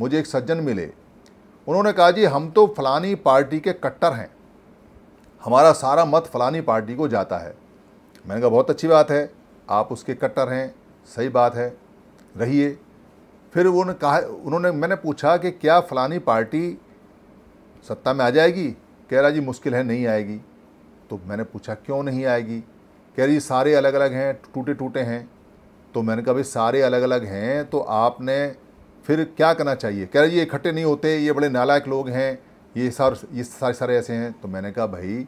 मुझे एक सज्जन मिले उन्होंने कहा जी हम तो फलानी पार्टी के कट्टर हैं हमारा सारा मत फलानी पार्टी को जाता है मैंने कहा बहुत अच्छी बात है आप उसके कट्टर हैं सही बात है रहिए फिर उन्होंने कहा उन्होंने मैंने पूछा कि क्या फलानी पार्टी सत्ता में आ जाएगी कह रहा जी मुश्किल है नहीं आएगी तो मैंने पूछा क्यों नहीं आएगी कह रही सारे अलग अलग हैं टूटे टूटे हैं तो मैंने कहा भाई सारे अलग अलग हैं तो आपने फिर क्या करना चाहिए कह रहे ये इकट्ठे नहीं होते ये बड़े नालायक लोग हैं ये सार ये सारे सारे ऐसे हैं तो मैंने कहा भाई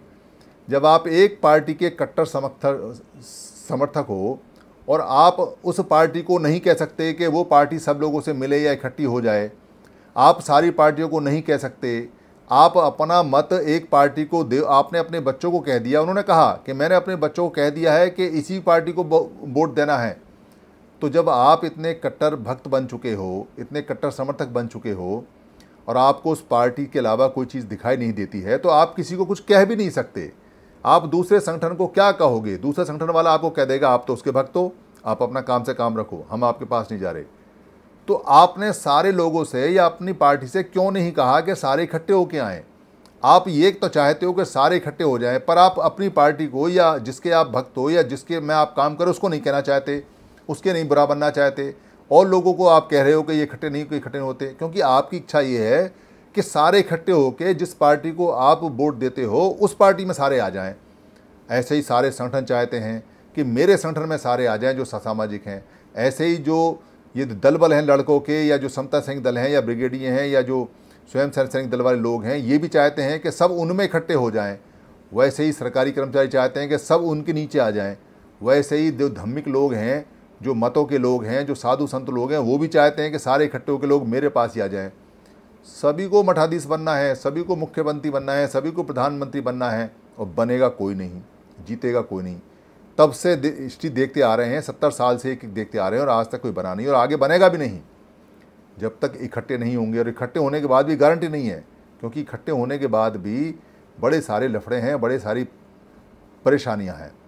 जब आप एक पार्टी के कट्टर समर्थक समर्थक हो और आप उस पार्टी को नहीं कह सकते कि वो पार्टी सब लोगों से मिले या इकट्ठी हो जाए आप सारी पार्टियों को नहीं कह सकते आप अपना मत एक पार्टी को दे आपने अपने बच्चों को कह दिया उन्होंने कहा कि मैंने अपने बच्चों को कह दिया है कि इसी पार्टी को वोट देना है तो जब आप इतने कट्टर भक्त बन चुके हो इतने कट्टर समर्थक बन चुके हो और आपको उस पार्टी के अलावा कोई चीज़ दिखाई नहीं देती है तो आप किसी को कुछ कह भी नहीं सकते आप दूसरे संगठन को क्या कहोगे दूसरे संगठन वाला आपको कह देगा आप तो उसके भक्त हो आप अपना काम से काम रखो हम आपके पास नहीं जा रहे तो आपने सारे लोगों से या अपनी पार्टी से क्यों नहीं कहा कि सारे इकट्ठे होके आएँ आप ये तो चाहते हो कि सारे इकट्ठे हो जाएं पर आप अपनी पार्टी को या जिसके आप भक्त हो या जिसके मैं आप काम करो उसको नहीं कहना चाहते उसके नहीं बुरा बनना चाहते और लोगों को आप कह रहे हो कि ये इकट्ठे नहीं कोई इकट्ठे होते क्योंकि आपकी इच्छा ये है कि सारे इकट्ठे होकर जिस पार्टी को आप वोट देते हो उस पार्टी में सारे आ जाएं ऐसे ही सारे संगठन चाहते हैं कि मेरे संगठन में सारे आ जाएं जो सामाजिक हैं ऐसे ही जो ये दल बल हैं लड़कों के या जो समता सैनिक दल हैं या ब्रिगेडियर हैं या जो स्वयं सैनिक दल वाले लोग हैं ये भी चाहते हैं कि सब उनमें इकट्ठे हो जाएँ वैसे ही सरकारी कर्मचारी चाहते हैं कि सब उनके नीचे आ जाएँ वैसे ही जो धम्मिक लोग हैं जो मतों के लोग हैं जो साधु संत लोग हैं वो भी चाहते हैं कि सारे इकट्ठे होकर लोग मेरे पास ही आ जाएं सभी को मठाधीश बनना है सभी को मुख्यमंत्री बनना है सभी को प्रधानमंत्री बनना है और बनेगा कोई नहीं जीतेगा कोई नहीं तब से हिस्ट्री देखते आ रहे हैं सत्तर साल से एक एक देखते आ रहे हैं और आज तक कोई बना नहीं और आगे बनेगा भी नहीं जब तक इकट्ठे नहीं होंगे और इकट्ठे होने के बाद भी गारंटी नहीं है क्योंकि इकट्ठे होने के बाद भी बड़े सारे लफड़े हैं बड़े सारी परेशानियाँ हैं